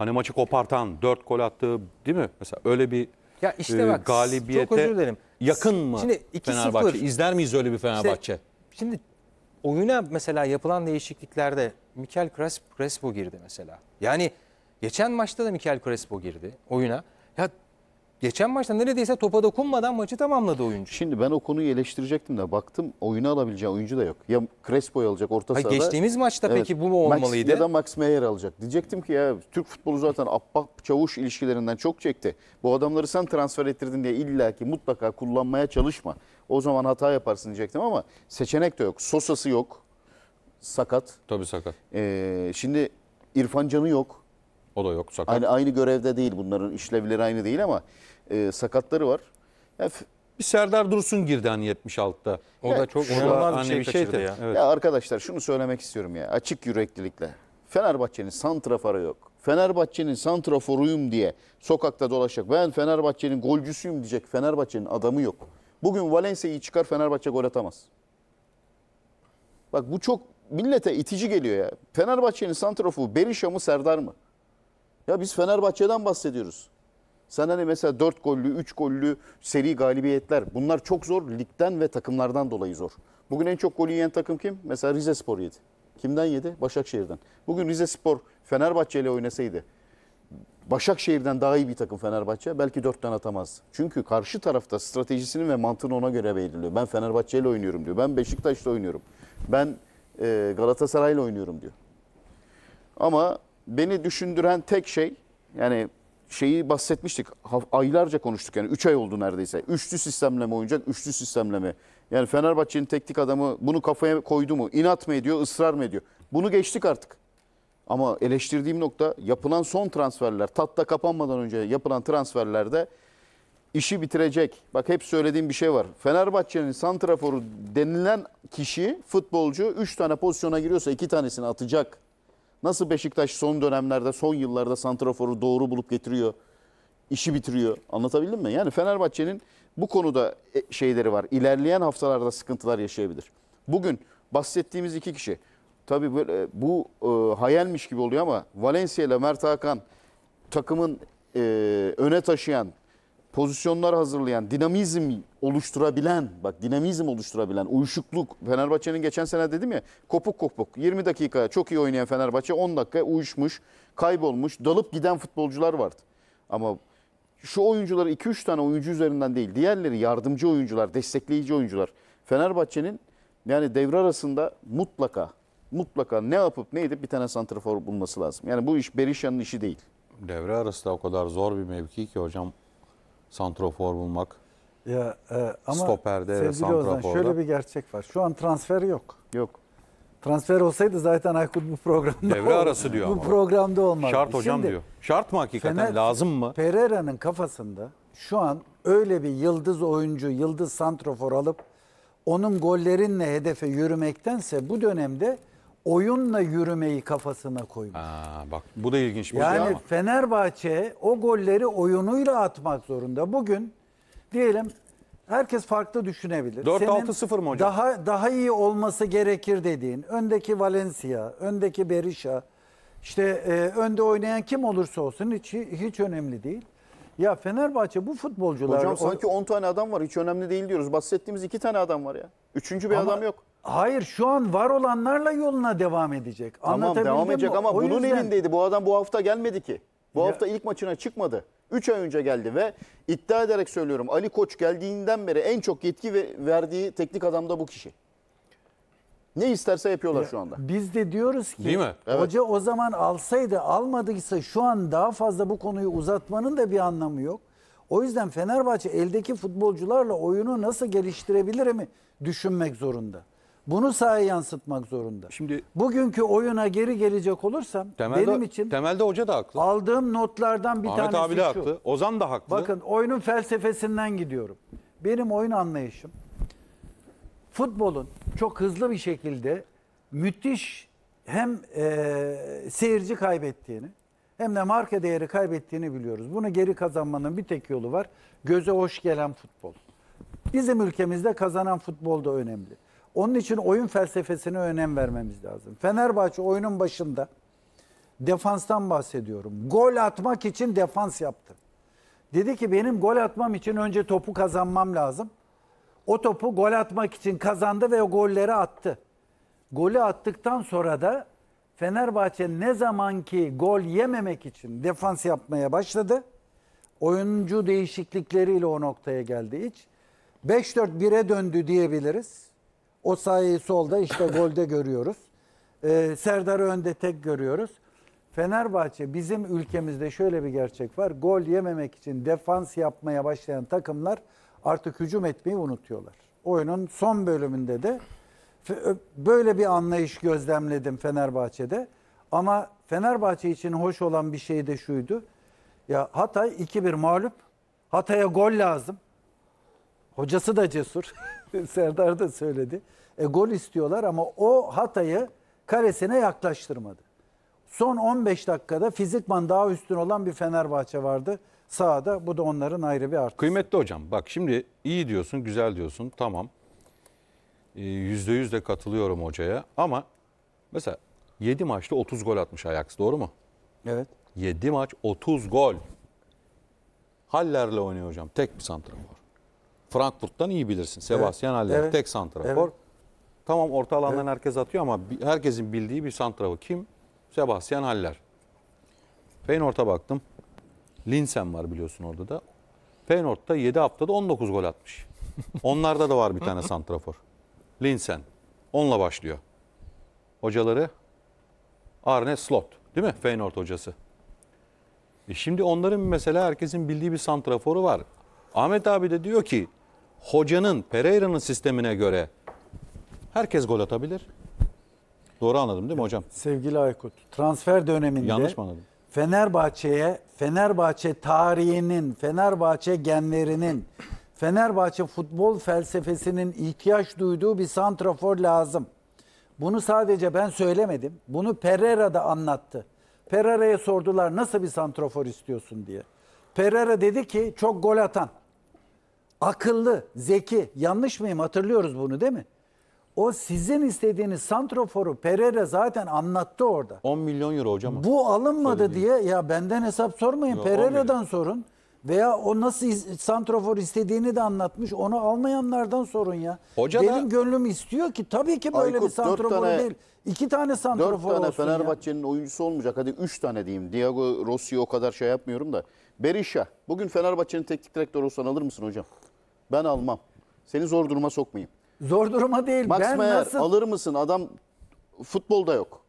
Hani maçı kopartan, dört gol attığı değil mi? Mesela öyle bir ya işte e, bak, galibiyete çok özür dilerim. yakın mı şimdi 2 sıfır İzler miyiz öyle bir Fenerbahçe? İşte, şimdi oyuna mesela yapılan değişikliklerde Mikel Crespo girdi mesela. Yani geçen maçta da Mikel Crespo girdi oyuna. Geçen maçta neredeyse topa dokunmadan maçı tamamladı oyuncu. Şimdi ben o konuyu eleştirecektim de baktım oyunu alabileceği oyuncu da yok. Ya Crespo'yu alacak orta sahada. Geçtiğimiz maçta evet, peki bu mu olmalıydı? Max ya da Max Meyer alacak. Diyecektim ki ya Türk futbolu zaten abba Çavuş ilişkilerinden çok çekti. Bu adamları sen transfer ettirdin diye illaki mutlaka kullanmaya çalışma. O zaman hata yaparsın diyecektim ama seçenek de yok. Sosası yok. Sakat. Tabii sakat. Ee, şimdi İrfan Can'ı yok. O da yok sakat. Aynı, aynı görevde değil bunların işlevleri aynı değil ama e, sakatları var. Yani, bir Serdar Dursun girdi hani 76'ta. O ya, da çok inanılmaz şey hani bir şey, bir şeydi. Ya. Evet. ya arkadaşlar şunu söylemek istiyorum ya açık yüreklilikle. Fenerbahçe'nin santraforu yok. Fenerbahçe'nin santraforuyum diye sokakta dolaşacak. Ben Fenerbahçe'nin golcüsüyüm diyecek Fenerbahçe'nin adamı yok. Bugün Valencia'yı çıkar Fenerbahçe gol atamaz. Bak bu çok millete itici geliyor ya. Fenerbahçe'nin santraforu Berisha mı Serdar mı? Ya biz Fenerbahçe'den bahsediyoruz. Sen hani mesela 4 gollü, 3 gollü seri galibiyetler. Bunlar çok zor. Ligden ve takımlardan dolayı zor. Bugün en çok golü yiyen takım kim? Mesela Rize Spor yedi. Kimden yedi? Başakşehir'den. Bugün Rize Spor Fenerbahçe ile oynasaydı Başakşehir'den daha iyi bir takım Fenerbahçe belki dörtten atamaz. Çünkü karşı tarafta stratejisinin ve mantığını ona göre belirliyor. Ben Fenerbahçe ile oynuyorum diyor. Ben Beşiktaş'la oynuyorum. Ben e, Galatasaray ile oynuyorum diyor. Ama beni düşündüren tek şey yani şeyi bahsetmiştik. Aylarca konuştuk yani 3 ay oldu neredeyse. Üçlü sistemle mi oynayacak, üçlü sistemle mi Yani Fenerbahçe'nin teknik adamı bunu kafaya koydu mu? İnat mı ediyor, ısrar mı ediyor? Bunu geçtik artık. Ama eleştirdiğim nokta yapılan son transferler, tatta kapanmadan önce yapılan transferlerde işi bitirecek. Bak hep söylediğim bir şey var. Fenerbahçe'nin santraforu denilen kişi, futbolcu 3 tane pozisyona giriyorsa 2 tanesini atacak. Nasıl Beşiktaş son dönemlerde, son yıllarda santraforu doğru bulup getiriyor, işi bitiriyor. Anlatabildim mi? Yani Fenerbahçe'nin bu konuda e, şeyleri var. İlerleyen haftalarda sıkıntılar yaşayabilir. Bugün bahsettiğimiz iki kişi. Tabii böyle, e, bu e, hayalmiş gibi oluyor ama Valencia ile Mert Hakan takımın e, öne taşıyan pozisyonlar hazırlayan, dinamizm oluşturabilen, bak dinamizm oluşturabilen, uyuşukluk. Fenerbahçe'nin geçen sene dedim ya kopuk kopuk. 20 dakikaya çok iyi oynayan Fenerbahçe 10 dakika uyuşmuş, kaybolmuş, dalıp giden futbolcular vardı. Ama şu oyuncuları 2-3 tane oyuncu üzerinden değil, diğerleri yardımcı oyuncular, destekleyici oyuncular. Fenerbahçe'nin yani devre arasında mutlaka mutlaka ne yapıp ne edip bir tane santrafor bulması lazım. Yani bu iş Berişan'ın işi değil. Devre arası da o kadar zor bir mevki ki hocam santrofor bulmak. Ya e, ama stoperde sevgili ve santraforda. şöyle bir gerçek var. Şu an transfer yok. Yok. Transfer olsaydı zaten Aykut bu programda Devre arası diyor bu ama. programda olmaz. Şart hocam Şimdi, diyor. Şart mı hakikaten? Fener, lazım mı? Pereira'nın kafasında şu an öyle bir yıldız oyuncu, yıldız santrofor alıp onun gollerinle hedefe yürümektense bu dönemde oyunla yürümeyi kafasına koymuş. Aa, bak bu da ilginç bir yani ama. Fenerbahçe o golleri oyunuyla atmak zorunda. Bugün diyelim herkes farklı düşünebilir. 4-6-0 mı hocam? Daha, daha iyi olması gerekir dediğin öndeki Valencia, öndeki Berisha, işte e, önde oynayan kim olursa olsun hiç, hiç önemli değil. Ya Fenerbahçe bu futbolcular... Hocam sanki 10 tane adam var hiç önemli değil diyoruz. Bahsettiğimiz 2 tane adam var ya. Üçüncü bir Ama adam yok. Hayır şu an var olanlarla yoluna devam edecek. Tamam devam edecek mi? ama O bunun yüzden- elindeydi. Bu adam bu hafta gelmedi ki. Bu Ya- hafta ilk maçına çıkmadı. 3 ay önce geldi ve iddia ederek söylüyorum Ali Koç geldiğinden beri en çok yetki verdiği teknik adam da bu kişi. Ne isterse yapıyorlar şu anda. Biz de diyoruz ki Değil mi? Evet. hoca o zaman alsaydı almadıysa şu an daha fazla bu konuyu uzatmanın da bir anlamı yok. O yüzden Fenerbahçe eldeki futbolcularla oyunu nasıl geliştirebilir mi düşünmek zorunda. Bunu sahaya yansıtmak zorunda. Şimdi bugünkü oyuna geri gelecek olursam temelde, benim için temelde hoca da haklı. Aldığım notlardan bir Ahmet tanesi abi de şu. haklı. Ozan da haklı. Bakın oyunun felsefesinden gidiyorum. Benim oyun anlayışım futbolun çok hızlı bir şekilde müthiş hem e, seyirci kaybettiğini hem de marka değeri kaybettiğini biliyoruz. Bunu geri kazanmanın bir tek yolu var. Göze hoş gelen futbol. Bizim ülkemizde kazanan futbol da önemli. Onun için oyun felsefesine önem vermemiz lazım. Fenerbahçe oyunun başında defanstan bahsediyorum. Gol atmak için defans yaptı. Dedi ki benim gol atmam için önce topu kazanmam lazım. O topu gol atmak için kazandı ve golleri attı. Golü attıktan sonra da Fenerbahçe ne zaman ki gol yememek için defans yapmaya başladı. Oyuncu değişiklikleriyle o noktaya geldi hiç. 5-4-1'e döndü diyebiliriz. O sayıyı solda işte golde görüyoruz. Ee, Serdar'ı önde tek görüyoruz. Fenerbahçe bizim ülkemizde şöyle bir gerçek var. Gol yememek için defans yapmaya başlayan takımlar artık hücum etmeyi unutuyorlar. Oyunun son bölümünde de böyle bir anlayış gözlemledim Fenerbahçe'de. Ama Fenerbahçe için hoş olan bir şey de şuydu. Ya Hatay 2-1 mağlup. Hatay'a gol lazım. Hocası da cesur. Serdar da söyledi. E, gol istiyorlar ama o Hatay'ı karesine yaklaştırmadı. Son 15 dakikada fizikman daha üstün olan bir Fenerbahçe vardı sahada. Bu da onların ayrı bir artısı. Kıymetli hocam bak şimdi iyi diyorsun, güzel diyorsun. Tamam. E, yüzde yüz de katılıyorum hocaya ama mesela 7 maçta 30 gol atmış Ajax doğru mu? Evet. 7 maç 30 gol. Hallerle oynuyor hocam. Tek bir santrafor. Frankfurt'tan iyi bilirsin. Sebastian evet. Haller evet. tek santrafor. Evet. Tamam orta alandan evet. herkes atıyor ama herkesin bildiği bir santrafor kim? Sebastian Haller. Feyenoord'a baktım. Linsen var biliyorsun orada da. Feyenoord'da 7 haftada 19 gol atmış. Onlarda da var bir tane santrafor. Linsen. Onunla başlıyor. Hocaları Arne Slot. Değil mi? Feyenoord hocası. E şimdi onların mesela herkesin bildiği bir santraforu var. Ahmet abi de diyor ki hocanın Pereira'nın sistemine göre herkes gol atabilir. Doğru anladım değil mi hocam? Sevgili Aykut, transfer döneminde Yanlış mı anladım? Fenerbahçe'ye, Fenerbahçe tarihinin, Fenerbahçe genlerinin, Fenerbahçe futbol felsefesinin ihtiyaç duyduğu bir santrafor lazım. Bunu sadece ben söylemedim. Bunu Pereira da anlattı. Pereira'ya sordular nasıl bir santrafor istiyorsun diye. Pereira dedi ki çok gol atan akıllı, zeki. Yanlış mıyım? Hatırlıyoruz bunu değil mi? O sizin istediğiniz santroforu Pereira zaten anlattı orada. 10 milyon euro hocam. Bu alınmadı diye ya benden hesap sormayın. Pereira'dan sorun. Veya o nasıl santrofor istediğini de anlatmış. Onu almayanlardan sorun ya. Hoca Benim da, gönlüm istiyor ki tabii ki böyle Aykut, bir santrofor değil. İki tane santrofor olsun. Dört tane Fenerbahçe'nin oyuncusu olmayacak. Hadi üç tane diyeyim. Diego Rossi'yi o kadar şey yapmıyorum da. Berisha. Bugün Fenerbahçe'nin teknik direktörü olsan alır mısın hocam? Ben almam. Seni zor duruma sokmayayım. Zor duruma değil. Max ben Meyer nasıl... alır mısın? Adam futbolda yok.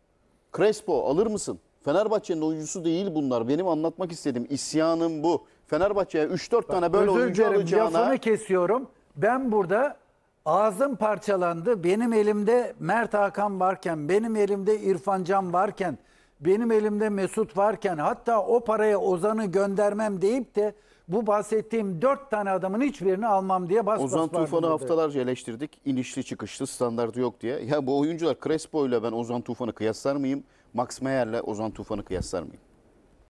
Crespo alır mısın? Fenerbahçe'nin oyuncusu değil bunlar. Benim anlatmak istediğim isyanım bu. Fenerbahçe'ye 3-4 tane böyle özür oyuncu dilerim, alacağına... Lafını kesiyorum. Ben burada ağzım parçalandı. Benim elimde Mert Hakan varken, benim elimde İrfan Can varken benim elimde Mesut varken hatta o paraya Ozan'ı göndermem deyip de bu bahsettiğim dört tane adamın hiçbirini almam diye bas Ozan bas Tufan'ı haftalarca eleştirdik. İnişli çıkışlı standartı yok diye. Ya bu oyuncular Crespo ile ben Ozan Tufan'ı kıyaslar mıyım? Max Meyer'le Ozan Tufan'ı kıyaslar mıyım?